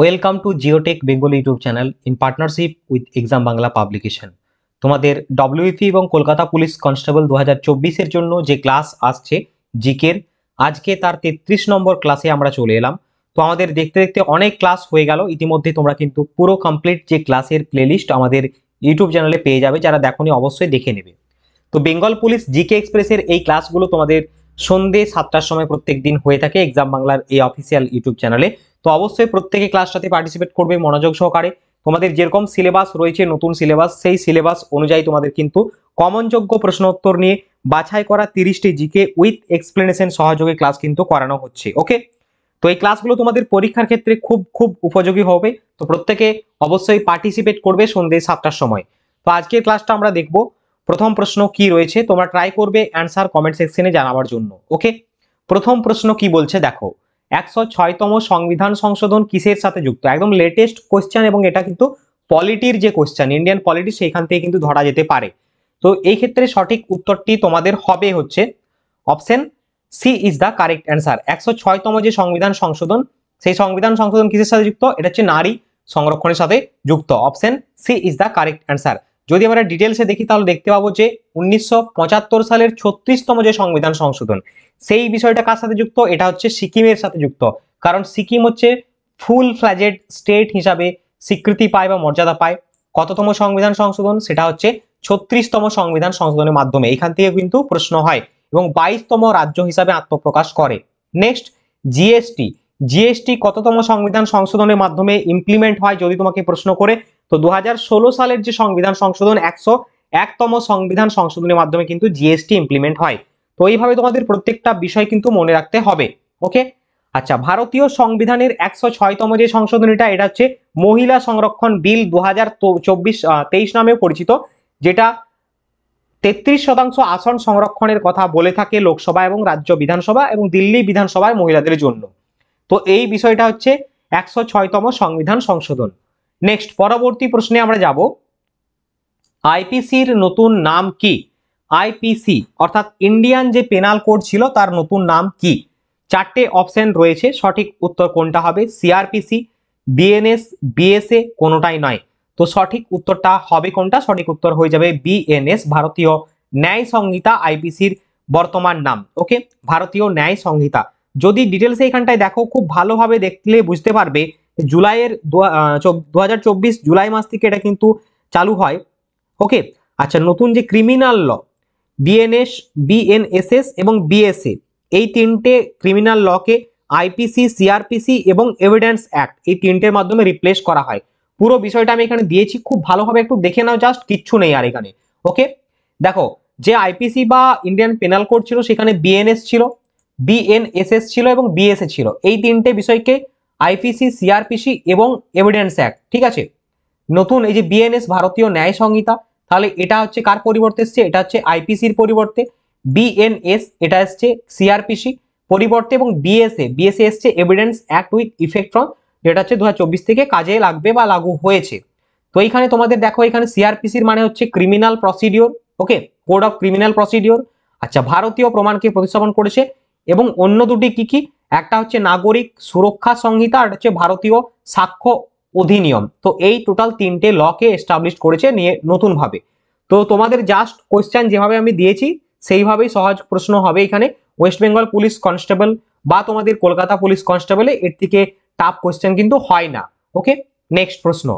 welcome to Geotech Bengal YouTube channel in partnership with exam Bangla publication তোমাদের WP e এবং Kolkata police constable দু হাজার জন্য যে ক্লাস আসছে জিকের আজকে তার তেত্রিশ নম্বর ক্লাসে আমরা চলে এলাম তো আমাদের দেখতে দেখতে অনেক ক্লাস হয়ে গেল ইতিমধ্যে তোমরা কিন্তু পুরো কমপ্লিট যে ক্লাসের প্লেলিস্ট আমাদের ইউটিউব চ্যানেলে পেয়ে যাবে যারা দেখনি অবশ্যই দেখে নেবে তো বেঙ্গল পুলিশ জিকে এক্সপ্রেসের এই ক্লাসগুলো তোমাদের সন্ধে সাতটার সময় প্রত্যেক দিন হয়ে থাকে এক্সাম বাংলার এই অফিসিয়াল ইউটিউব চ্যানেলে তো অবশ্যই প্রত্যেকে ক্লাসটাতে পার্টিসিপেট করবে মনোযোগ সহকারে তোমাদের যেরকম সিলেবাস রয়েছে নতুন সিলেবাস সেই সিলেবাস অনুযায়ী তোমাদের কিন্তু কমনযোগ্য প্রশ্নোত্তর নিয়ে বাছাই করা তিরিশটি জিকে উইথ এক্সপ্লেনেশন সহযোগে ক্লাস কিন্তু করানো হচ্ছে ওকে তো এই ক্লাসগুলো তোমাদের পরীক্ষার ক্ষেত্রে খুব খুব উপযোগী হবে তো প্রত্যেকে অবশ্যই পার্টিসিপেট করবে সন্ধ্যে সাতটার সময় তো আজকের ক্লাসটা আমরা দেখব প্রথম প্রশ্ন কি রয়েছে তোমরা ট্রাই করবে অ্যান্সার কমেন্ট সেকশনে জানাবার জন্য ওকে প্রথম প্রশ্ন কি বলছে দেখো একশো ছয়তম সংবিধান সংশোধন কিসের সাথে যুক্ত একদম লেটেস্ট কোশ্চেন এবং এটা কিন্তু পলিটির যে কোয়েশ্চেন ইন্ডিয়ান পলিটি সেইখান থেকে কিন্তু ধরা যেতে পারে তো এই ক্ষেত্রে সঠিক উত্তরটি তোমাদের হবে হচ্ছে option C is the correct answer একশো ছয়তম যে সংবিধান সংশোধন সেই সংবিধান সংশোধন কিসের সাথে যুক্ত এটা হচ্ছে নারী সংরক্ষণের সাথে যুক্ত option C is the correct answer যদি আমরা ডিটেলসে দেখি তাহলে দেখতে পাবো যে উনিশশো সালের ছত্রিশতম যে সংবিধান সংশোধন সেই বিষয়টা কার সাথে যুক্ত এটা হচ্ছে সিকিমের সাথে যুক্ত কারণ সিকিম হচ্ছে ফুল ফ্ল্যাজেড স্টেট হিসাবে স্বীকৃতি পায় বা মর্যাদা পায় কততম সংবিধান সংশোধন সেটা হচ্ছে ছত্রিশতম সংবিধান সংশোধনের মাধ্যমে এখান থেকে কিন্তু প্রশ্ন হয় এবং বাইশতম রাজ্য হিসাবে আত্মপ্রকাশ করে নেক্সট জিএসটি জিএসটি কততম সংবিধান সংশোধনের মাধ্যমে ইমপ্লিমেন্ট হয় যদি তোমাকে প্রশ্ন করে তো দু সালের যে সংবিধান সংশোধন একশো একতম সংবিধান সংশোধনের মাধ্যমে কিন্তু জিএসটি ইমপ্লিমেন্ট হয় তো এইভাবে তোমাদের প্রত্যেকটা বিষয় কিন্তু মনে রাখতে হবে ওকে আচ্ছা ভারতীয় সংবিধানের একশো ছয়তম যে সংশোধনীটা এটা হচ্ছে মহিলা সংরক্ষণ বিল দু হাজার চব্বিশ নামেও পরিচিত যেটা তেত্রিশ শতাংশ আসন সংরক্ষণের কথা বলে থাকে লোকসভা এবং রাজ্য বিধানসভা এবং দিল্লি বিধানসভায় মহিলাদের জন্য তো এই বিষয়টা হচ্ছে একশো ছয়তম সংবিধান সংশোধন নেক্সট পরবর্তী প্রশ্নে আমরা যাব আইপিসির নতুন নাম কি আইপিসি অর্থাৎ ইন্ডিয়ান যে পেনাল কোড ছিল তার নতুন নাম কি চারটে অপশন রয়েছে সঠিক উত্তর কোনটা হবে সিআরপিসি বিএনএস বিএসএ কোনোটাই নয় তো সঠিক উত্তরটা হবে কোনটা সঠিক উত্তর হয়ে যাবে বিএনএস ভারতীয় ন্যায় সংহিতা আইপিসির বর্তমান নাম ওকে ভারতীয় ন্যায় সংহিতা যদি ডিটেলসে এইখানটায় দেখো খুব ভালোভাবে দেখলে বুঝতে পারবে জুলাইয়ের দু হাজার জুলাই মাস থেকে এটা কিন্তু চালু হয় ওকে আচ্ছা নতুন যে ক্রিমিনাল ল বিএনএস বিএনএসএস এবং বিএসএ এই তিনটে ক্রিমিনাল লকে আইপিসি সিআরপিসি এবং এভিডেন্স অ্যাক্ট এই তিনটের মাধ্যমে রিপ্লেস করা হয় পুরো বিষয়টা আমি এখানে দিয়েছি খুব ভালোভাবে একটু দেখে নাও জাস্ট কিচ্ছু নেই আর এখানে ওকে দেখো যে আইপিসি বা ইন্ডিয়ান পেনাল কোড ছিল সেখানে বিএনএস ছিল বিএনএসএস ছিল এবং বিএসএ ছিল এই তিনটে বিষয়কে আইপিসি সিআরপিসি এবং এভিডেন্স অ্যাক্ট ঠিক আছে নতুন এই যে বিএনএস ভারতীয় ন্যায় সংহিতা তাহলে এটা হচ্ছে কার পরিবর্তে এসছে এটা হচ্ছে আইপিসির পরিবর্তে বিএনএস এটা এসছে সিআরপিসি পরিবর্তে এবং বিএসএ বিএসএ এসছে evidence act with effect from যেটা হচ্ছে দু থেকে কাজে লাগবে বা লাগু হয়েছে তো এইখানে তোমাদের দেখো এখানে সিআরপিসির মানে হচ্ছে criminal procedure okay code of criminal procedure আচ্ছা ভারতীয় প্রমাণকে প্রতিস্থাপন করেছে এবং অন্য দুটি কি কি একটা হচ্ছে নাগরিক সুরক্ষা সংহিতা আর হচ্ছে ভারতীয় সাক্ষ্য অধিনিয়ম তো এই টোটাল তিনটে লকে এস্টাবলিশ করেছে নিয়ে নতুনভাবে তো তোমাদের জাস্ট কোয়েশ্চেন যেভাবে আমি দিয়েছি সেইভাবেই সহজ প্রশ্ন হবে এখানে ওয়েস্ট বেঙ্গল পুলিশ কনস্টেবল বা তোমাদের কলকাতা পুলিশ কনস্টেবলে এর থেকে টাফ কোয়েশ্চেন কিন্তু হয় না ওকে নেক্সট প্রশ্ন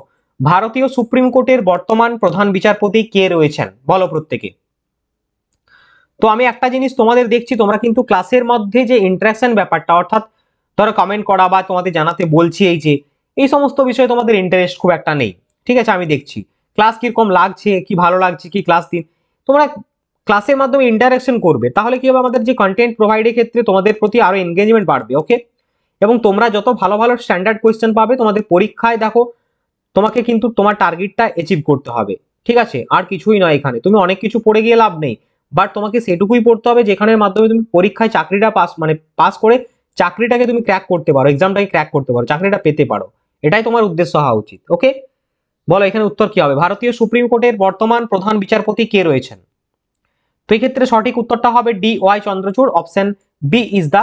ভারতীয় সুপ্রিম কোর্টের বর্তমান প্রধান বিচারপতি কে রয়েছেন বলো প্রত্যেকে তো আমি একটা জিনিস তোমাদের দেখছি তোমরা কিন্তু ক্লাসের মধ্যে যে ইন্টারাকশন ব্যাপারটা অর্থাৎ ধরো কমেন্ট করা বা তোমাদের জানাতে বলছি এই যে এই সমস্ত বিষয়ে তোমাদের ইন্টারেস্ট খুব একটা নেই ঠিক আছে আমি দেখছি ক্লাস কীরকম লাগছে কি ভালো লাগছে কি ক্লাস দিন তোমরা ক্লাসের মাধ্যমে ইন্টারাকশন করবে তাহলে কি হবে আমাদের যে কন্টেন্ট প্রোভাইডের ক্ষেত্রে তোমাদের প্রতি আরও এনগেজমেন্ট বাড়বে ওকে এবং তোমরা যত ভালো ভালো স্ট্যান্ডার্ড কোয়েশ্চেন পাবে তোমাদের পরীক্ষায় দেখো তোমাকে কিন্তু তোমার টার্গেটটা অ্যাচিভ করতে হবে ঠিক আছে আর কিছুই নয় এখানে তুমি অনেক কিছু পড়ে গিয়ে লাভ নেই বাট তোমাকে সেটুকুই পড়তে হবে যেখানের মাধ্যমে তুমি পরীক্ষায় চাকরিটা পাস মানে পাস করে চাকরিটাকে তুমি ক্র্যাক করতে পারো এক্সামটাকে ক্র্যাক করতে পারো চাকরিটা পেতে পারো এটাই তোমার উদ্দেশ্য হওয়া উচিত ওকে বলো এখানে উত্তর কি হবে ভারতীয় সুপ্রিম কোর্টের বর্তমান প্রধান বিচারপতি কে রয়েছেন তো এক্ষেত্রে সঠিক উত্তরটা হবে D Y Chandrachud option B is the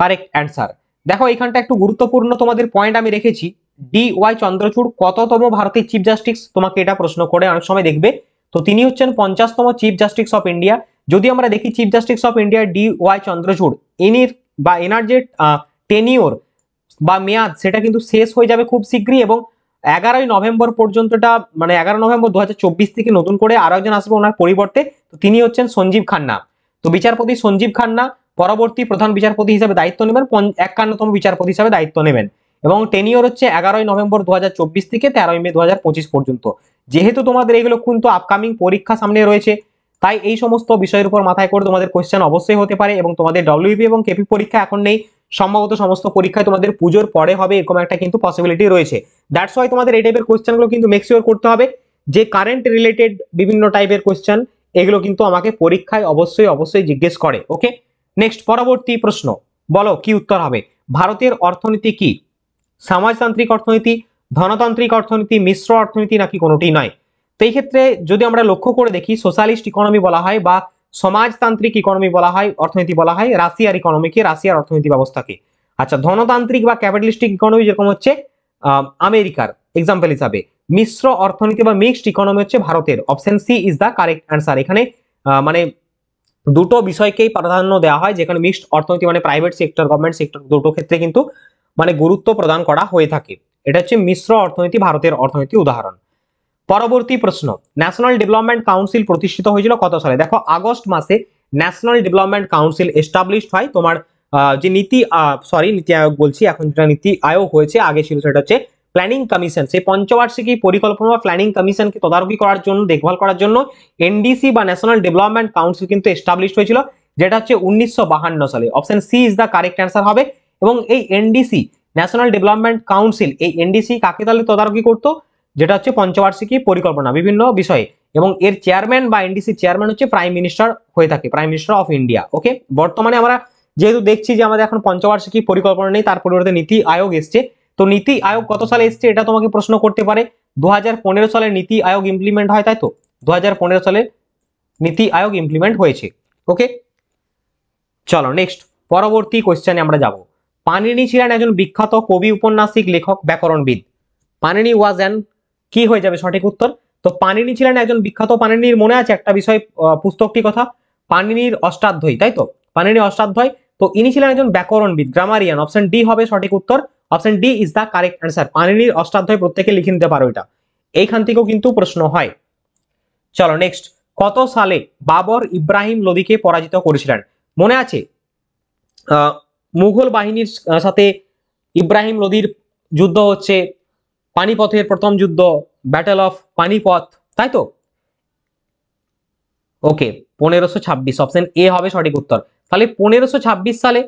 correct answer দেখো এখানটা একটু গুরুত্বপূর্ণ তোমাদের পয়েন্ট আমি রেখেছি ডি ওয়াই চন্দ্রচূড় কততম ভারতের চিফ জাস্টিস তোমাকে এটা প্রশ্ন করে অনেক সময় দেখবে তো তিনি হচ্ছেন পঞ্চাশতম চিফ জাস্টিস অফ ইন্ডিয়া যদি আমরা দেখি chief justice of India D Y Chandrachud এনির বা এনার যে টেনিওর বা মেয়াদ সেটা কিন্তু শেষ হয়ে যাবে খুব শীঘ্রই এবং এগারোই নভেম্বর পর্যন্তটা মানে এগারো নভেম্বর দু থেকে নতুন করে আরও একজন আসবে ওনার পরিবর্তে তো তিনি হচ্ছেন সঞ্জীব খান্না তো বিচারপতি সঞ্জীব খান্না পরবর্তী প্রধান বিচারপতি হিসেবে দায়িত্ব নেবেন একান্নতম বিচারপতি হিসেবে দায়িত্ব নেবেন এবং টেনিওর হচ্ছে এগারোই নভেম্বর দু থেকে তেরোই মে দু পর্যন্ত যেহেতু তোমাদের এগুলো কিন্তু আপকামিং পরীক্ষা সামনে রয়েছে তাই এই সমস্ত বিষয়ের উপর মাথায় করে তোমাদের কোয়েশ্চেন অবশ্যই হতে পারে এবং তোমাদের ডব্লিউপি e এবং কেপি পরীক্ষা এখন নেই সম্ভবত সমস্ত পরীক্ষায় তোমাদের পুজোর পরে হবে এরকম একটা কিন্তু পসিবিলিটি রয়েছে দ্যাটস ওয়াই তোমাদের এই টাইপের কোয়েশ্চেনগুলো কিন্তু মেক্সিওর করতে হবে যে কারেন্ট রিলেটেড বিভিন্ন টাইপের কোয়েশ্চেন এগুলো কিন্তু আমাকে পরীক্ষায় অবশ্যই অবশ্যই জিজ্ঞেস করে ওকে নেক্সট পরবর্তী প্রশ্ন বলো কি উত্তর হবে ভারতের অর্থনীতি কি সমাজতান্ত্রিক অর্থনীতি ধনতান্ত্রিক অর্থনীতি মিশ্র অর্থনীতি নাকি কোনোটি নয় তো এই ক্ষেত্রে যদি আমরা লক্ষ্য করে দেখি সোশ্যালিস্ট ইকোনমি বলা হয় বা সমাজতান্ত্রিক ইকোনমি বলা হয় অর্থনীতি বলা হয় রাশিয়ার ইকোনমিকে রাশিয়ার অর্থনীতি ব্যবস্থাকে আচ্ছা ধনতান্ত্রিক বা ক্যাপিটালিস্টিক ইকোনমি যেরকম হচ্ছে আমেরিকার এক্সাম্পল হিসাবে মিশ্র অর্থনীতি বা মিক্সড ইকোনমি হচ্ছে ভারতের option C is the correct answer এখানে মানে দুটো বিষয়কেই প্রাধান্য দেওয়া হয় যেখানে মিক্সড অর্থনীতি মানে প্রাইভেট সেক্টর গভর্নমেন্ট সেক্টর দুটো ক্ষেত্রে কিন্তু মানে গুরুত্ব প্রদান করা হয়ে থাকে এটা হচ্ছে মিশ্র অর্থনীতি ভারতের অর্থনীতি উদাহরণ পরবর্তী প্রশ্ন ন্যাশনাল ডেভেলপমেন্ট কাউন্সিল প্রতিষ্ঠিত হয়েছিল কত সালে দেখো আগস্ট মাসে ন্যাশনাল ডেভেলপমেন্ট কাউন্সিল এস্টাবলিশড হয় তোমার যে নীতি সরি নীতি আয়োগ বলছি এখন যেটা নীতি আয়োগ হয়েছে আগে ছিল সেটা হচ্ছে প্ল্যানিং কমিশন সেই পঞ্চবার্ষিকী পরিকল্পনা বা প্ল্যানিং কমিশনকে তদারকি করার জন্য দেখভাল করার জন্য এনডিসি বা ন্যাশনাল ডেভেলপমেন্ট কাউন্সিল কিন্তু এস্টাবলিশড হয়েছিল যেটা হচ্ছে উনিশশো সালে option C is the correct answer হবে এবং এই এনডিসি ন্যাশনাল ডেভেলপমেন্ট কাউন্সিল এই এনডিসি কাকে তাহলে তদারকি করতো যেটা হচ্ছে পঞ্চবার্ষিকী পরিকল্পনা বিভিন্ন বিষয়ে এবং এর চেয়ারম্যান বা এনডিসি চেয়ারম্যান হচ্ছে প্রাইম মিনিস্টার হয়ে থাকে prime minister of India okay বর্তমানে আমরা যেহেতু দেখছি যে আমাদের এখন পঞ্চবার্ষিকী পরিকল্পনা নেই তার পরিবর্তে নীতি আয়োগ এসছে তো নীতি আয়োগ কত সালে এসছে এটা তোমাকে প্রশ্ন করতে পারে দু সালে নীতি আয়োগ ইমপ্লিমেন্ট হয় তাই তো দু সালে নীতি আয়োগ ইমপ্লিমেন্ট হয়েছে ওকে চলো নেক্সট পরবর্তী কোয়েশ্চেনে আমরা যাবো পানিনি ছিলেন একজন বিখ্যাত কবি উপন্যাসিক লেখক ব্যাকরণবিদ পানিনি ওয়াজ অ্যান কি হয়ে যাবে সঠিক উত্তর তো পানিনি ছিলেন একজন বিখ্যাত পানিনির মনে আছে একটা বিষয় পুস্তকটি কথা পানিনির অষ্টাধ্যায়ী তাই তো পানিনি অষ্টাধ্যায় তো ইনি ছিলেন একজন ব্যাকরণবিদ গ্রামারিয়ান অপশন ডি হবে সঠিক উত্তর option D is the correct answer পানিনির অষ্টাধ্যায় প্রত্যেকে লিখে নিতে পারো এটা এইখান থেকেও কিন্তু প্রশ্ন হয় চলো নেক্সট কত সালে বাবর ইব্রাহিম লোদিকে পরাজিত করেছিলেন মনে আছে মুঘল বাহিনীর সাথে ইব্রাহিম লোদির যুদ্ধ হচ্ছে পানিপথের প্রথম যুদ্ধ ব্যাটল অফ পানিপথ তাই তো ওকে পনেরোশো ছাব্বিশ অপশন এ হবে সঠিক উত্তর তাহলে পনেরোশো ছাব্বিশ সালে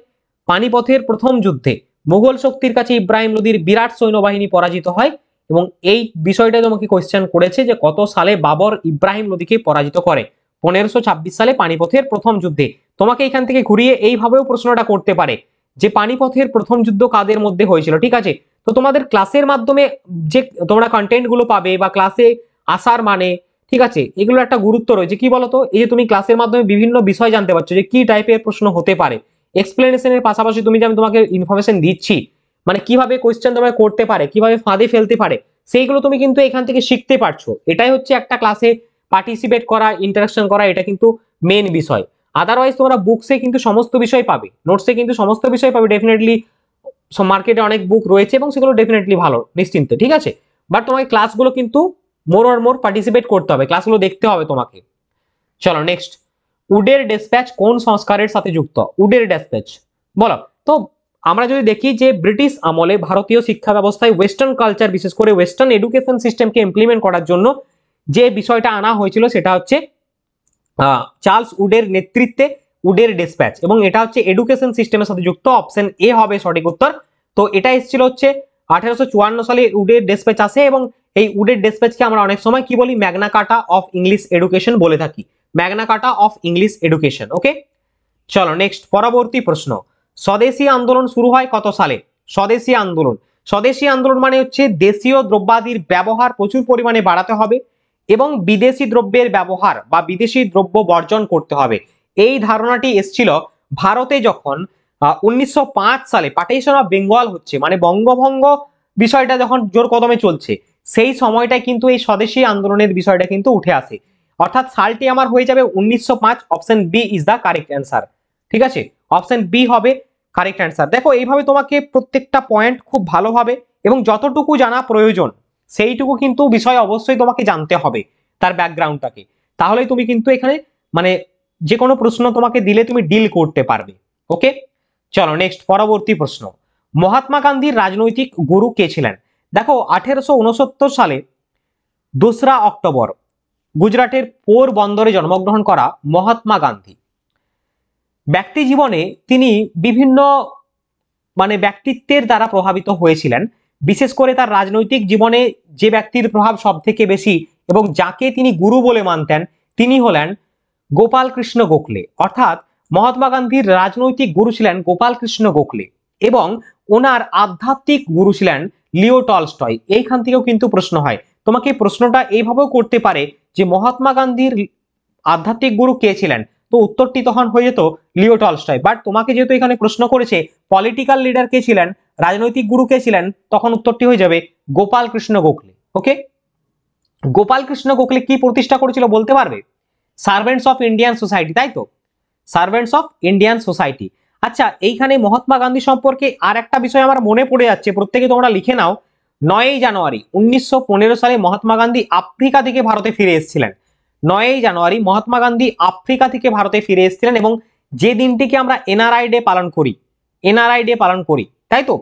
পানিপথের প্রথম যুদ্ধে মুঘল শক্তির কাছে ইব্রাহিম লোদির বিরাট সৈন্যবাহিনী পরাজিত হয় এবং এই বিষয়টা তোমাকে কোয়েশ্চেন করেছে যে কত সালে বাবর ইব্রাহিম লোদিকে পরাজিত করে পনেরোশো সালে পানিপথের প্রথম যুদ্ধে তোমাকে এখান থেকে ঘুরিয়ে এইভাবেও প্রশ্নটা করতে পারে যে পানিপথের প্রথম যুদ্ধ কাদের মধ্যে হয়েছিল ঠিক আছে তো তোমাদের ক্লাসের মাধ্যমে যে তোমরা কন্টেন্টগুলো পাবে বা ক্লাসে আসার মানে ঠিক আছে এগুলোর একটা গুরুত্ব রয়েছে কি বলতো এই যে তুমি ক্লাসের মাধ্যমে বিভিন্ন বিষয় জানতে পারছো যে কি টাইপের প্রশ্ন হতে পারে এক্সপ্লেনেশনের পাশাপাশি তুমি যে আমি তোমাকে ইনফরমেশন দিচ্ছি মানে কিভাবে কোয়েশ্চেন তোমাকে করতে পারে কিভাবে ফাঁদে ফেলতে পারে সেইগুলো তুমি কিন্তু এখান থেকে শিখতে পারছো এটাই হচ্ছে একটা ক্লাসে পার্টিসিপেট করা ইন্টারাকশন করা এটা কিন্তু মেন বিষয় আদারওয়াইজ তোমরা বুকসে কিন্তু সমস্ত বিষয় পাবে নোটসে কিন্তু সমস্ত বিষয় পাবে ডেফিনেটলি মার্কেটে অনেক বুক রয়েছে এবং সেগুলো ডেফিনেটলি ভালো নিশ্চিন্তে ঠিক আছে বাট তোমাকে ক্লাসগুলো কিন্তু মোর আর মোর পার্টিসিপেট করতে হবে ক্লাসগুলো দেখতে হবে তোমাকে চলো নেক্সট উডের ডেসপ্যাচ কোন সংস্কারের সাথে যুক্ত উডের ডেসপ্যাচ বলো তো আমরা যদি দেখি যে ব্রিটিশ আমলে ভারতীয় শিক্ষা ব্যবস্থায় ওয়েস্টার্ন কালচার বিশেষ করে ওয়েস্টার্ন এডুকেশন সিস্টেমকে ইমপ্লিমেন্ট করার জন্য যে বিষয়টা আনা হয়েছিল সেটা হচ্ছে চার্লস উডের নেতৃত্বে উডের ডেসপ্যাচ এবং এটা হচ্ছে এডুকেশন সিস্টেমের সাথে যুক্ত অপশন এ হবে সঠিক উত্তর তো এটা এসেছিল হচ্ছে আঠেরোশো সালে উডের ডেসপ্যাচ আসে এবং এই উডের ডেসপ্যাচকে আমরা অনেক সময় কি বলি ম্যাগনা কাটা অফ ইংলিশ এডুকেশন বলে থাকি ম্যাগনা কাটা অফ ইংলিশ এডুকেশন ওকে চলো নেক্সট পরবর্তী প্রশ্ন স্বদেশী আন্দোলন শুরু হয় কত সালে স্বদেশী আন্দোলন স্বদেশী আন্দোলন মানে হচ্ছে দেশীয় দ্রব্যাদির ব্যবহার প্রচুর পরিমাণে বাড়াতে হবে এবং বিদেশি দ্রব্যের ব্যবহার বা বিদেশি দ্রব্য বর্জন করতে হবে এই ধারণাটি এসছিল ভারতে যখন উনিশশো সালে পার্টিশন অফ বেঙ্গল হচ্ছে মানে বঙ্গভঙ্গ বিষয়টা যখন জোর কদমে চলছে সেই সময়টায় কিন্তু এই স্বদেশী আন্দোলনের বিষয়টা কিন্তু উঠে আসে অর্থাৎ সালটি আমার হয়ে যাবে উনিশশো option B is the correct answer ঠিক আছে অপশন বি হবে কারেক্ট অ্যান্সার দেখো এইভাবে তোমাকে প্রত্যেকটা পয়েন্ট খুব ভালোভাবে এবং যতটুকু জানা প্রয়োজন সেইটুকু কিন্তু বিষয় অবশ্যই তোমাকে জানতে হবে তার ব্যাকগ্রাউন্ডটাকে তাহলে তুমি কিন্তু এখানে মানে যে কোনো প্রশ্ন তোমাকে দিলে তুমি ডিল করতে পারবে ওকে চলো নেক্সট পরবর্তী প্রশ্ন মহাত্মা গান্ধীর রাজনৈতিক গুরু কে ছিলেন দেখো আঠেরোশো সালে দোসরা অক্টোবর গুজরাটের পোর বন্দরে জন্মগ্রহণ করা মহাত্মা গান্ধী ব্যক্তি জীবনে তিনি বিভিন্ন মানে ব্যক্তিত্বের দ্বারা প্রভাবিত হয়েছিলেন বিশেষ করে তার রাজনৈতিক জীবনে যে ব্যক্তির প্রভাব সব থেকে বেশি এবং যাকে তিনি গুরু বলে মানতেন তিনি হলেন গোপাল কৃষ্ণ গোখলে অর্থাৎ মহাত্মা গান্ধীর রাজনৈতিক গুরু ছিলেন গোপাল কৃষ্ণ গোখলে এবং ওনার আধ্যাত্মিক গুরু ছিলেন লিও টলস্টয় এইখান থেকেও কিন্তু প্রশ্ন হয় তোমাকে প্রশ্নটা এইভাবেও করতে পারে যে মহাত্মা গান্ধীর আধ্যাত্মিক গুরু কে ছিলেন তো উত্তরটি তখন হয়ে যেত লিও টলস্টয় বাট তোমাকে যেহেতু এখানে প্রশ্ন করেছে পলিটিক্যাল লিডার কে ছিলেন রাজনৈতিক গুরু কে ছিলেন তখন উত্তরটি হয়ে যাবে গোপাল কৃষ্ণ গোখলে ওকে গোপাল কৃষ্ণ গোখলে কি প্রতিষ্ঠা করেছিল বলতে পারবে সার্ভেন্টস অফ ইন্ডিয়ান সোসাইটি তাই তো সার্ভেন্টস অফ ইন্ডিয়ান সোসাইটি আচ্ছা এইখানে মহাত্মা গান্ধী সম্পর্কে আর একটা বিষয় আমার মনে পড়ে যাচ্ছে প্রত্যেকে তোমরা লিখে নাও নয়ই জানুয়ারি উনিশশো সালে মহাত্মা গান্ধী আফ্রিকা থেকে ভারতে ফিরে এসেছিলেন নয়ই জানুয়ারি মহাত্মা গান্ধী আফ্রিকা থেকে ভারতে ফিরে এসেছিলেন এবং যে দিনটিকে আমরা এনআরআই ডে পালন করি এনআরআই ডে পালন করি তাই তো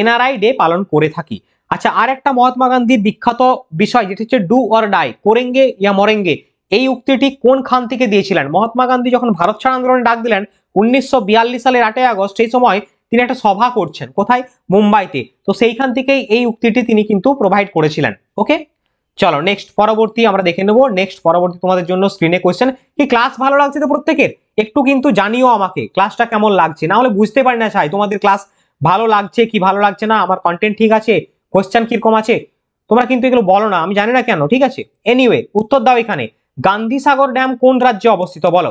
এনআরআই ডে পালন করে থাকি আচ্ছা আর একটা মহাত্মা গান্ধীর বিখ্যাত বিষয় যেটি হচ্ছে ডু অর ডাই কোরেঙ্গে ইয়া মরেঙ্গে এই উক্তিটি কোন খান থেকে দিয়েছিলেন মহাত্মা গান্ধী যখন ভারত ছাড় আন্দোলনে ডাক দিলেন উনিশশো সালের আটই আগস্ট সেই সময় তিনি একটা সভা করছেন কোথায় মুম্বাইতে তো সেইখান থেকেই এই উক্তিটি তিনি কিন্তু প্রোভাইড করেছিলেন ওকে চলো নেক্সট পরবর্তী আমরা দেখে নেবো নেক্সট পরবর্তী তোমাদের জন্য স্ক্রিনে কোয়েশ্চেন কি ক্লাস ভালো লাগছে তো প্রত্যেকের একটু কিন্তু জানিও আমাকে ক্লাসটা কেমন লাগছে না হলে বুঝতে পারি না চাই তোমাদের ক্লাস ভালো লাগছে কি ভালো লাগছে না আমার কন্টেন্ট ঠিক আছে কোশ্চেন কিরকম আছে তোমরা কিন্তু এগুলো বলো না আমি জানি না কেন ঠিক আছে এনিওয়ে উত্তর দাও এখানে গান্ধী সাগর ড্যাম কোন রাজ্যে অবস্থিত বলো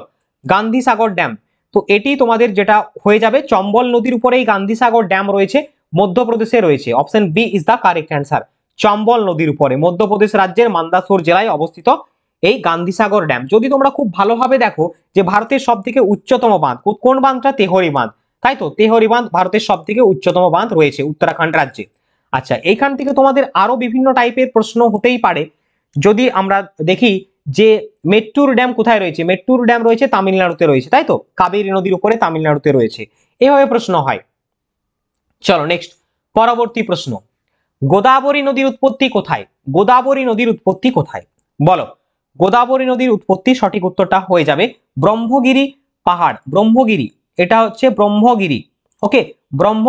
গান্ধী সাগর ড্যাম তো এটি তোমাদের যেটা হয়ে যাবে চম্বল নদীর উপরেই গান্ধী সাগর ড্যাম রয়েছে মধ্যপ্রদেশে রয়েছে option B is the correct answer Chambal নদীর উপরে মধ্যপ্রদেশ রাজ্যের মান্দাসোর জেলায় অবস্থিত এই গান্ধীসাগর ড্যাম যদি তোমরা খুব ভালোভাবে দেখো যে ভারতের সব থেকে উচ্চতম বাঁধ কোন বাঁধটা তেহরি বাঁধ তাই তো তেহরি বাঁধ ভারতের সব থেকে উচ্চতম বাঁধ রয়েছে উত্তরাখণ্ড রাজ্যে আচ্ছা এইখান থেকে তোমাদের আরো বিভিন্ন টাইপের প্রশ্ন হতেই পারে যদি আমরা দেখি যে মেট্টুর ড্যাম কোথায় রয়েছে মেট্টুর ড্যাম রয়েছে তামিলনাড়ুতে রয়েছে তাই তো কাবেরী নদীর উপরে তামিলনাড়ুতে রয়েছে এভাবে প্রশ্ন হয় চলো নেক্সট পরবর্তী প্রশ্ন গোদাবরী নদীর উৎপত্তি কোথায় গোদাবরী নদীর উৎপত্তি কোথায় বলো গোদাবরী নদীর উৎপত্তি সঠিক উত্তরটা হয়ে যাবে ব্রহ্মগিরি পাহাড় ব্রহ্মগিরি এটা হচ্ছে ব্রহ্মগিরি ওকে ব্রহ্ম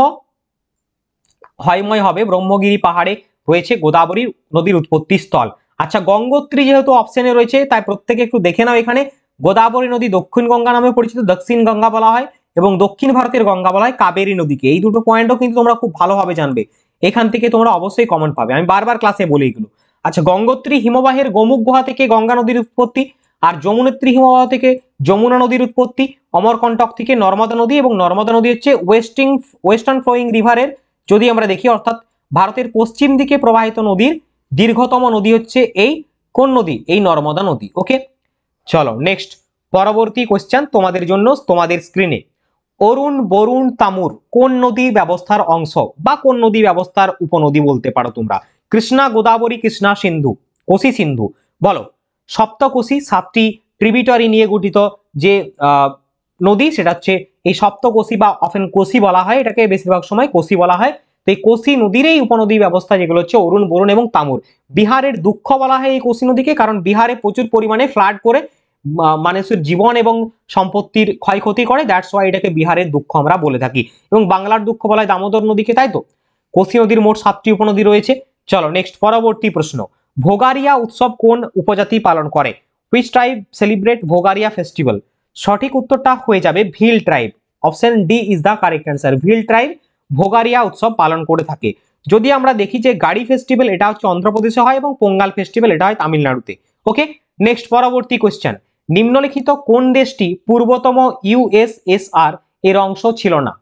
হয়ময় হবে ব্রহ্মগিরি পাহাড়ে রয়েছে গোদাবরী নদীর উৎপত্তি স্থল আচ্ছা গঙ্গোত্রী যেহেতু অপশনে রয়েছে তাই প্রত্যেকে একটু দেখে নাও এখানে গোদাবরী নদী দক্ষিণ গঙ্গা নামে পরিচিত দক্ষিণ গঙ্গা বলা হয় এবং দক্ষিণ ভারতের গঙ্গা বলা হয় কাবেরী নদীকে এই দুটো পয়েন্টও কিন্তু তোমরা খুব ভালোভাবে জানবে এখান থেকে তোমরা অবশ্যই কমেন্ট পাবে আমি বারবার ক্লাসে বলি এগুলো আচ্ছা গঙ্গোত্রী হিমবাহের গোমুখ গুহা থেকে গঙ্গা নদীর উৎপত্তি আর যমুনেত্রী হিমবাহ থেকে যমুনা নদীর উৎপত্তি অমরকণ্টক থেকে নর্মদা নদী এবং নর্মদা নদী হচ্ছে ওয়েস্টিং ওয়েস্টার্ন ফ্লোয়িং রিভারের যদি আমরা দেখি অর্থাৎ ভারতের পশ্চিম দিকে প্রবাহিত নদীর দীর্ঘতম নদী হচ্ছে এই কোন নদী এই নর্মদা নদী ওকে চলো নেক্সট পরবর্তী কোশ্চেন তোমাদের জন্য তোমাদের স্ক্রিনে অরুণ বরুণ তামুর কোন নদী ব্যবস্থার অংশ বা কোন নদী ব্যবস্থার উপনদী বলতে পারো তোমরা কৃষ্ণা গোদাবরী কৃষ্ণা সিন্ধু কোশি সিন্ধু বলো সপ্তকোশি সাতটি ট্রিবিটরি নিয়ে গঠিত যে নদী সেটা হচ্ছে এই সপ্তকোশি বা অফেন কোশি বলা হয় এটাকে বেশিরভাগ সময় কোশি বলা হয় তো এই কোশি নদীর এই উপনদী ব্যবস্থা যেগুলো হচ্ছে অরুণ বরুণ এবং তামুর বিহারের দুঃখ বলা হয় এই কোশি নদীকে কারণ বিহারে প্রচুর পরিমাণে ফ্লাড করে মানুষের জীবন এবং সম্পত্তির ক্ষয়ক্ষতি করে দ্যাটস ওয়াই এটাকে বিহারের দুঃখ আমরা বলে থাকি এবং বাংলার দুঃখ বলা হয় দামোদর নদীকে তাই তো কোশি নদীর মোট সাতটি উপনদী রয়েছে চলো নেক্সট পরবর্তী প্রশ্ন ভোগারিয়া উৎসব কোন উপজাতি পালন করে which tribe celebrate Bhagoria festival সঠিক উত্তরটা হয়ে যাবে Bhil tribe option D is the correct answer Bhil tribe Bhagoria উৎসব পালন করে থাকে যদি আমরা দেখি যে গাড়ি ফেস্টিভ্যাল এটা হচ্ছে অন্ধ্রপ্রদেশে হয় এবং পোঙ্গাল ফেস্টিভ্যাল এটা হয় তামিলনাড়ুতে ওকে নেক্সট পরবর্তী কোয়েশ্চেন নিম্নলিখিত কোন দেশটি পূর্বতম ইউএসএসআর এর অংশ ছিল না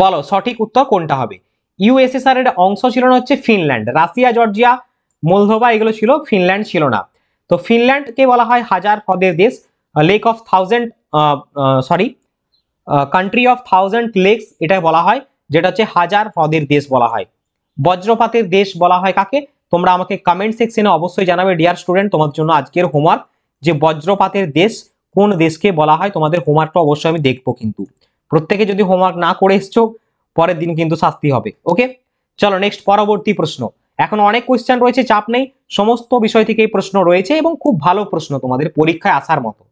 বলো সঠিক উত্তর কোনটা হবে ইউএসএসআর এর অংশ ছিল না হচ্ছে ফিনল্যান্ড রাশিয়া জর্জিয়া মোলধোভা এগুলো ছিল ফিনল্যান্ড ছিল না তো ফিনল্যান্ডকে বলা হয় হাজার হ্রদের দেশ lake of thousand sorry country of thousand lakes এটা বলা হয় যেটা হচ্ছে হাজার হ্রদের দেশ বলা হয় বজ্রপাতের দেশ বলা হয় কাকে তোমরা আমাকে কমেন্ট সেকশনে অবশ্যই জানাবে ডিয়ার স্টুডেন্ট তোমার জন্য আজকের হোমওয়ার্ক যে বজ্রপাতের দেশ কোন দেশকে বলা হয় তোমাদের হোমওয়ার্কটা অবশ্যই আমি দেখবো কিন্তু প্রত্যেকে যদি হোমওয়ার্ক না করে এসছো পরের দিন কিন্তু শাস্তি হবে ওকে চলো নেক্সট পরবর্তী প্রশ্ন এখন অনেক কোয়েশ্চেন রয়েছে চাপ নেই সমস্ত বিষয় থেকে এই প্রশ্ন রয়েছে এবং খুব ভালো প্রশ্ন তোমাদের পরীক্ষায় আসার মতো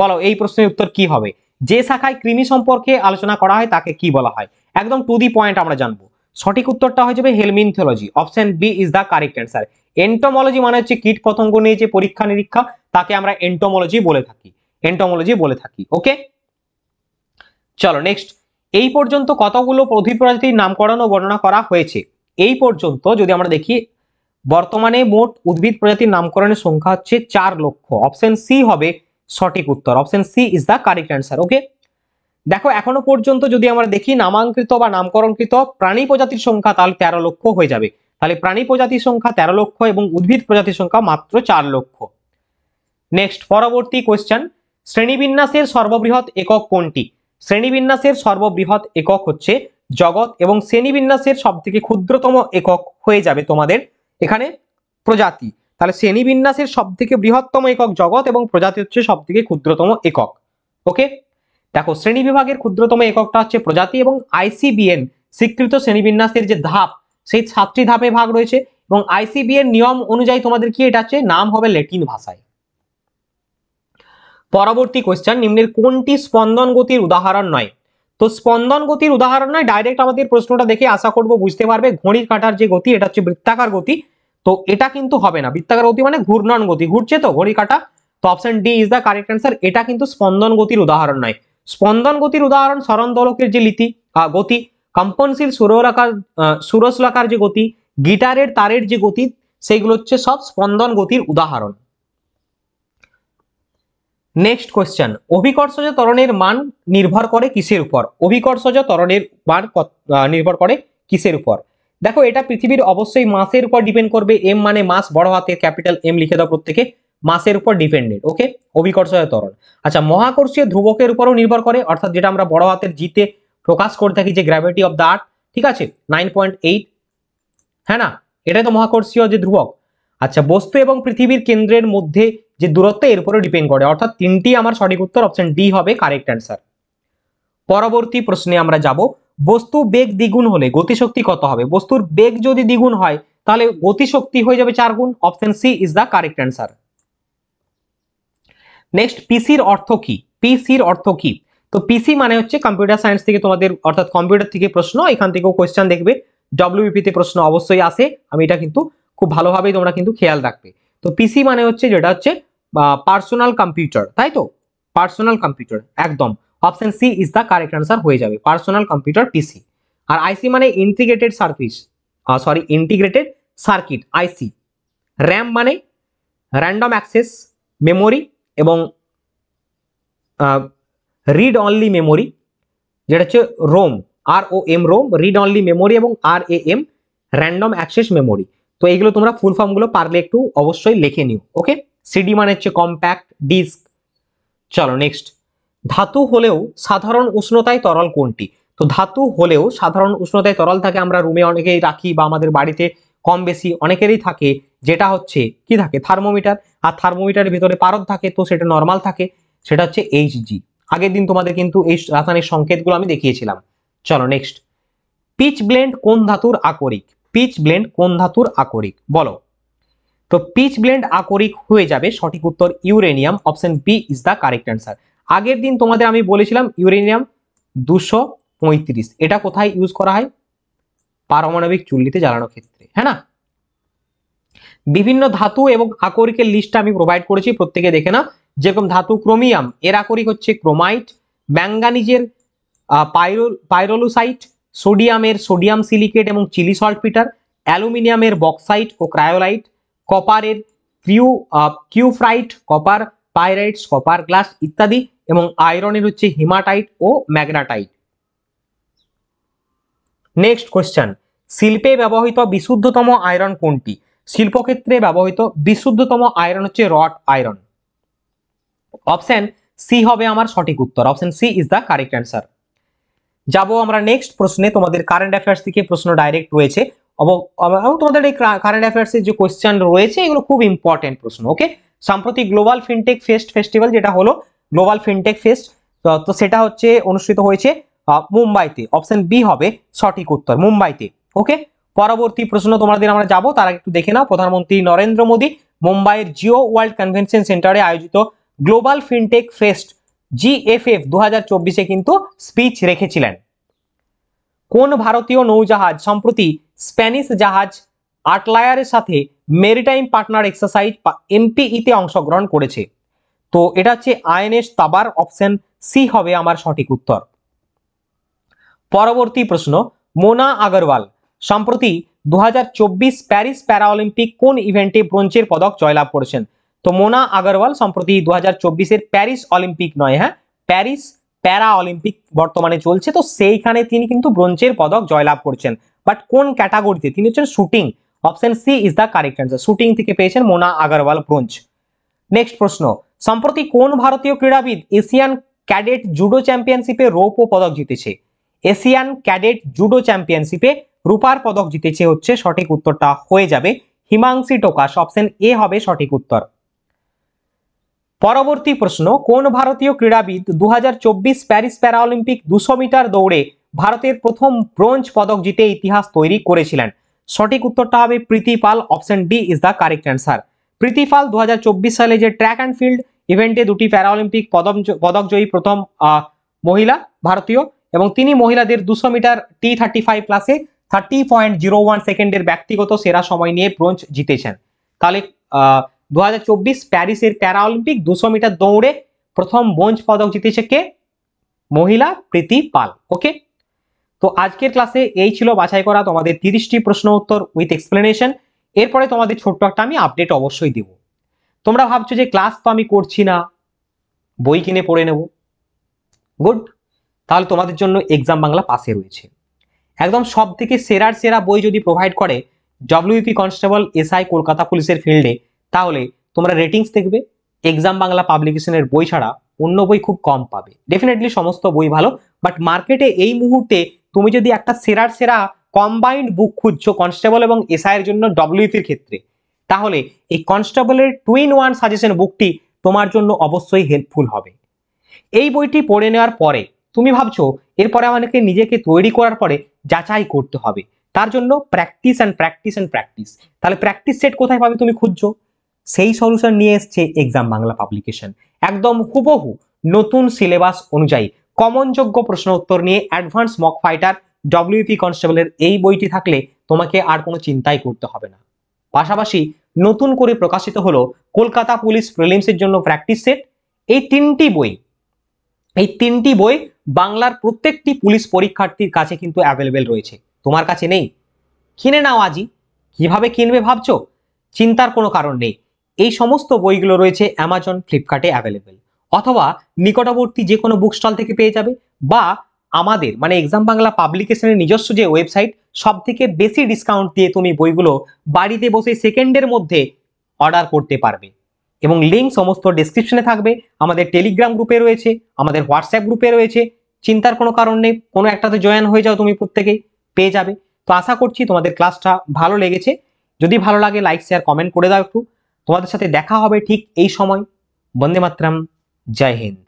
বলো এই প্রশ্নের উত্তর কি হবে যে শাখায় কৃমি সম্পর্কে আলোচনা করা হয় তাকে কি বলা হয় একদম টু দি পয়েন্ট আমরা জানবো সঠিক উত্তরটা হয়ে যাবে helminthology option B is the correct answer entomology মানে হচ্ছে কীট পতঙ্গ নিয়ে যে পরীক্ষা নিরীক্ষা তাকে আমরা এন্টোমোলজি বলে থাকি এন্টোমোলজি বলে থাকি ওকে চলো নেক্সট এই পর্যন্ত কতগুলো প্রধি প্রজাতির নামকরণ ও বর্ণনা করা হয়েছে এই পর্যন্ত যদি আমরা দেখি বর্তমানে মোট উদ্ভিদ প্রজাতির নামকরণের সংখ্যা হচ্ছে চার লক্ষ অপশন সি হবে সঠিক উত্তর option C is the correct answer okay দেখো এখনো পর্যন্ত যদি আমরা দেখি নামাঙ্কৃত বা নামকরণকৃত প্রাণী প্রজাতির সংখ্যা তাহলে তেরো লক্ষ হয়ে যাবে তাহলে প্রাণী প্রজাতির সংখ্যা তেরো লক্ষ এবং উদ্ভিদ প্রজাতির সংখ্যা মাত্র চার লক্ষ নেক্সট পরবর্তী কোয়েশ্চেন শ্রেণীবিন্যাসের সর্ববৃহৎ একক কোনটি শ্রেণীবিন্যাসের সর্ববৃহৎ একক হচ্ছে জগৎ এবং শ্রেণীবিন্যাসের সবথেকে ক্ষুদ্রতম একক হয়ে যাবে তোমাদের এখানে প্রজাতি তাহলে শ্রেণীবিন্যাসের সবথেকে বৃহত্তম একক জগৎ এবং প্রজাতি হচ্ছে সবথেকে ক্ষুদ্রতম একক ওকে দেখো শ্রেণী বিভাগের ক্ষুদ্রতম এককটা হচ্ছে প্রজাতি এবং আইসিবিএন স্বীকৃত শ্রেণীবিন্যাসের যে ধাপ সেই সাতটি ধাপে ভাগ রয়েছে এবং আইসিবিএন নিয়ম অনুযায়ী তোমাদের কি এটা হচ্ছে নাম হবে ল্যাটিন ভাষায় পরবর্তী কোয়েশ্চেন নিম্নের কোনটি স্পন্দন গতির উদাহরণ নয় তো স্পন্দন গতির উদাহরণ নয় ডাইরেক্ট আমাদের প্রশ্নটা দেখে আশা করবো বুঝতে পারবে ঘড়ির কাঁটার যে গতি এটা হচ্ছে বৃত্তাকার গতি তো এটা কিন্তু হবে না বৃত্তাকার গতি মানে ঘূর্ণন গতি ঘুরছে তো ঘড়ি কাঁটা তো option D is the correct answer এটা কিন্তু স্পন্দন গতির উদাহরণ নয় স্পন্দন গতির উদাহরণ সরণ দোলকের যে লিতি গতি কম্পনশীল সুরলাকার সুরসলাকার যে গতি গিটারের তারের যে গতি সেইগুলো হচ্ছে সব স্পন্দন গতির উদাহরণ নেক্সট কোয়েশ্চেন অভিকর্ষজ তরণের মান নির্ভর করে কিসের উপর অভিকর্ষজ তরণের মান নির্ভর করে কিসের উপর দেখো এটা পৃথিবীর অবশ্যই মাসের উপর ডিপেন্ড করবে এম মানে মাস বড় হাতে ক্যাপিটাল এম লিখে দাও প্রত্যেকে মাসের উপর ডিপেন্ডেন্ট ওকে অভিকর্ষজ তরণ আচ্ছা মহাকর্ষীয় ধ্রুবকের উপরও নির্ভর করে অর্থাৎ যেটা আমরা বড় হাতের জিতে প্রকাশ করে থাকি যে গ্র্যাভিটি অফ দ্য আর্থ ঠিক আছে নাইন পয়েন্ট এইট হ্যাঁ না এটাই তো মহাকর্ষীয় যে ধ্রুবক আচ্ছা বস্তু এবং পৃথিবীর কেন্দ্রের মধ্যে যে দূরত্ব এর উপরে ডিপেন্ড করে অর্থাৎ তিনটি আমার সঠিক উত্তর অপশন ডি হবে কারেক্ট অ্যান্সার পরবর্তী প্রশ্নে আমরা যাব বস্তু বেগ দ্বিগুণ হলে গতিশক্তি কত হবে বস্তুর বেগ যদি দ্বিগুণ হয় তাহলে গতিশক্তি হয়ে যাবে চার গুণ option C is the correct answer next পিসির অর্থ কি পিসির অর্থ কি তো পিসি মানে হচ্ছে কম্পিউটার সায়েন্স থেকে তোমাদের অর্থাৎ কম্পিউটার থেকে প্রশ্ন এখান থেকেও কোয়েশ্চেন দেখবে ডব্লিউপিতে প্রশ্ন অবশ্যই আসে আমি এটা কিন্তু খুব ভালোভাবেই তোমরা কিন্তু খেয়াল রাখবে তো পিসি মানে হচ্ছে যেটা হচ্ছে পার্সোনাল কম্পিউটার তাই তো পার্সোনাল কম্পিউটার একদম option C is the correct answer হয়ে যাবে পার্সোনাল কম্পিউটার পিসি আর আইসি মানে integrated service sorry integrated circuit IC RAM মানে র্যান্ডম অ্যাক্সেস মেমোরি এবং রিড অনলি মেমোরি যেটা হচ্ছে ROM R O M ROM read only memory এবং R A M random access memory তো এইগুলো তোমরা ফুল ফর্মগুলো পারলে একটু অবশ্যই লিখে নিও ওকে সিডি মানে হচ্ছে কম্প্যাক্ট ডিস্ক চলো নেক্সট ধাতু হলেও সাধারণ উষ্ণতায় তরল কোনটি তো ধাতু হলেও সাধারণ উষ্ণতায় তরল থাকে আমরা রুমে অনেকেই রাখি বা আমাদের বাড়িতে কম বেশি অনেকেরই থাকে যেটা হচ্ছে কি থাকে থার্মোমিটার আর থার্মোমিটারের ভিতরে পারদ থাকে তো সেটা নর্মাল থাকে সেটা হচ্ছে এইচজি আগের দিন তোমাদের কিন্তু এই রাসায়নিক সংকেতগুলো আমি দেখিয়েছিলাম চলো নেক্সট পিচ ব্লেন্ড কোন ধাতুর আকরিক পিচ ব্লেন্ড কোন ধাতুর আকরিক বলো তো পিচ ব্লেন্ড আকরিক হয়ে যাবে সঠিক উত্তর uranium option B is the correct answer আগের দিন তোমাদের আমি বলেছিলাম ইউরেনিয়াম দুশো পঁয়ত্রিশ এটা কোথায় ইউজ করা হয় পারমাণবিক চুল্লিতে জ্বালানোর ক্ষেত্রে হ্যাঁ না বিভিন্ন ধাতু এবং আকরিকের লিস্টটা আমি প্রোভাইড করেছি প্রত্যেকে দেখে না যেরকম ধাতু ক্রোমিয়াম এর আকরিক হচ্ছে ক্রোমাইট ম্যাঙ্গানিজের পাইরো পাইরোলুসাইট সোডিয়ামের সোডিয়াম সিলিকেট এবং চিলি সল্টপিটার অ্যালুমিনিয়ামের বক্সাইট ও ক্রায়োলাইট কপারের cu cuprite copper pyrites copper glass ইত্যাদি এবং আয়রনের হচ্ছে হিমাটাইট ও ম্যাগনাটাইট নেক্সট কোয়েশ্চেন শিল্পে ব্যবহৃত বিশুদ্ধতম আয়রন কোনটি শিল্পক্ষেত্রে ব্যবহৃত বিশুদ্ধতম আয়রন হচ্ছে রট আয়রন অপশন সি হবে আমার সঠিক উত্তর option C is the correct answer যাব আমরা নেক্সট প্রশ্নে তোমাদের কারেন্ট অ্যাফেয়ার্স থেকে প্রশ্ন ডাইরেক্ট রয়েছে এবং তোমাদের এই কারেন্ট অ্যাফেয়ার্সের যে কোয়েশ্চেন রয়েছে এগুলো খুব ইম্পর্টেন্ট প্রশ্ন ওকে সাম্প্রতিক গ্লোবাল ফিনটেক ফেস্ট ফেস্টিভ্যাল যেটা হলো গ্লোবাল ফিনটেক ফেস্ট তো সেটা হচ্ছে অনুষ্ঠিত হয়েছে মুম্বাইতে অপশন বি হবে সঠিক উত্তর মুম্বাইতে ওকে পরবর্তী প্রশ্ন তোমাদের আমরা যাব তার আগে একটু দেখে নাও প্রধানমন্ত্রী নরেন্দ্র মোদী মুম্বাইয়ের জিও ওয়ার্ল্ড কনভেনশন সেন্টারে আয়োজিত গ্লোবাল ফিনটেক ফেস্ট জিএফএফ দু হাজার চব্বিশে কিন্তু স্পিচ রেখেছিলেন কোন ভারতীয় নৌজাহাজ সম্প্রতি স্প্যানিশ জাহাজ আটলায়ারের সাথে মেরিটাইম পার্টনার এক্সারসাইজ এমপিইতে অংশগ্রহণ করেছে তো এটা হচ্ছে আইএনএস তাবার অপশন সি হবে আমার সঠিক উত্তর পরবর্তী প্রশ্ন মোনা আগরওয়াল সম্প্রতি দু প্যারিস প্যারাঅলিম্পিক কোন ইভেন্টে ব্রোঞ্জের পদক জয়লাভ করেছেন তো মোনা আগরওয়াল সম্প্রতি দু হাজার প্যারিস অলিম্পিক নয় হ্যাঁ প্যারিস প্যারা অলিম্পিক বর্তমানে চলছে তো সেইখানে তিনি কিন্তু ব্রোঞ্জের পদক জয়লাভ করছেন বাট কোন ক্যাটাগরিতে তিনি হচ্ছেন shooting option C is the correct answer shooting থেকে পেয়েছেন মোনা আগরওয়াল ব্রোঞ্জ নেক্সট প্রশ্ন সম্প্রতি কোন ভারতীয় ক্রীড়াবিদ এশিয়ান ক্যাডেট জুডো চ্যাম্পিয়নশিপে রৌপ্য পদক জিতেছে এশিয়ান ক্যাডেট জুডো চ্যাম্পিয়নশিপে রূপার পদক জিতেছে হচ্ছে সঠিক উত্তরটা হয়ে যাবে হিমাংশী টোকাস অপশন এ হবে সঠিক উত্তর পরবর্তী প্রশ্ন কোন ভারতীয় ক্রীড়াবিদ দু হাজার প্যারিস প্যারাঅলিম্পিক দুশো মিটার দৌড়ে ভারতের প্রথম ব্রোঞ্জ পদক জিতে ইতিহাস তৈরি করেছিলেন সঠিক উত্তরটা হবে Preeti Pal option D is the correct answer Preeti Pal দু সালে যে ট্র্যাক অ্যান্ড ফিল্ড ইভেন্টে দুটি প্যারাঅলিম্পিক পদক পদকজয়ী প্রথম মহিলা ভারতীয় এবং তিনি মহিলাদের দুশো মিটার টি থার্টি ফাইভ ক্লাসে থার্টি পয়েন্ট জিরো ওয়ান সেকেন্ডের ব্যক্তিগত সেরা সময় নিয়ে ব্রোঞ্জ জিতেছেন তাহলে দু প্যারিসের প্যারাঅলিম্পিক দুশো মিটার দৌড়ে প্রথম ব্রোঞ্জ পদক জিতেছে কে মহিলা প্রীতি পাল ওকে তো আজকের ক্লাসে এই ছিল বাছাই করা তোমাদের তিরিশটি প্রশ্ন উত্তর উইথ এক্সপ্লেনেশন এরপরে তোমাদের ছোট্ট একটা আমি আপডেট অবশ্যই দেব তোমরা ভাবছো যে ক্লাস তো আমি করছি না বই কিনে পড়ে নেব গুড তাহলে তোমাদের জন্য এক্সাম বাংলা পাশে রয়েছে একদম সব থেকে সেরার সেরা বই যদি প্রোভাইড করে ডব্লিউপি কনস্টেবল এসআই কলকাতা পুলিশের ফিল্ডে তাহলে তোমরা রেটিংস দেখবে এক্সাম বাংলা পাবলিকেশনের বই ছাড়া অন্য বই খুব কম পাবে ডেফিনেটলি সমস্ত বই ভালো বাট মার্কেটে এই মুহূর্তে তুমি যদি একটা সেরার সেরা কম্বাইন্ড বুক খুঁজছো কনস্টেবল এবং এসআইয়ের জন্য ডব্লিউপির e ক্ষেত্রে তাহলে এই কনস্টেবলের টুইন ওয়ান সাজেশন বুকটি তোমার জন্য অবশ্যই হেল্পফুল হবে এই বইটি পড়ে নেওয়ার পরে তুমি ভাবছো এরপরে আমাদেরকে নিজেকে তৈরি করার পরে যাচাই করতে হবে তার জন্য practice and practice and practice তাহলে প্র্যাকটিস সেট কোথায় পাবে তুমি খুঁজছো সেই সলিউশন নিয়ে এসছে এক্সাম বাংলা পাবলিকেশন একদম হুবহু নতুন সিলেবাস অনুযায়ী কমনযোগ্য প্রশ্ন উত্তর নিয়ে অ্যাডভান্স মক ফাইটার ডব্লিউপি কনস্টেবলের এই বইটি থাকলে তোমাকে আর কোনো চিন্তাই করতে হবে না পাশাপাশি নতুন করে প্রকাশিত হলো কলকাতা পুলিশ প্রিলিমসের জন্য প্র্যাকটিস সেট এই তিনটি বই এই তিনটি বই বাংলার প্রত্যেকটি পুলিশ পরীক্ষার্থীর কাছে কিন্তু অ্যাভেলেবেল রয়েছে তোমার কাছে নেই কিনে নাও আজই কিভাবে কিনবে ভাবছো চিন্তার কোনো কারণ নেই এই সমস্ত বইগুলো রয়েছে অ্যামাজন ফ্লিপকার্টে অ্যাভেলেবেল অথবা নিকটবর্তী যে কোনো বুক স্টল থেকে পেয়ে যাবে বা আমাদের মানে এক্সাম বাংলা পাবলিকেশনের নিজস্ব যে ওয়েবসাইট সব থেকে বেশি ডিসকাউন্ট দিয়ে তুমি বইগুলো বাড়িতে বসে সেকেন্ডের মধ্যে অর্ডার করতে পারবে এবং লিঙ্ক সমস্ত ডিসক্রিপশনে থাকবে আমাদের টেলিগ্রাম গ্রুপে রয়েছে আমাদের হোয়াটসঅ্যাপ গ্রুপে রয়েছে চিন্তার কোনো কারণ নেই কোনো একটাতে জয়েন হয়ে যাও তুমি প্রত্যেকেই পেয়ে যাবে তো আশা করছি তোমাদের ক্লাসটা ভালো লেগেছে যদি ভালো লাগে লাইক শেয়ার কমেন্ট করে দাও একটু তোমাদের সাথে দেখা হবে ঠিক এই সময় বন্দে মাতরাম জয় হিন্দ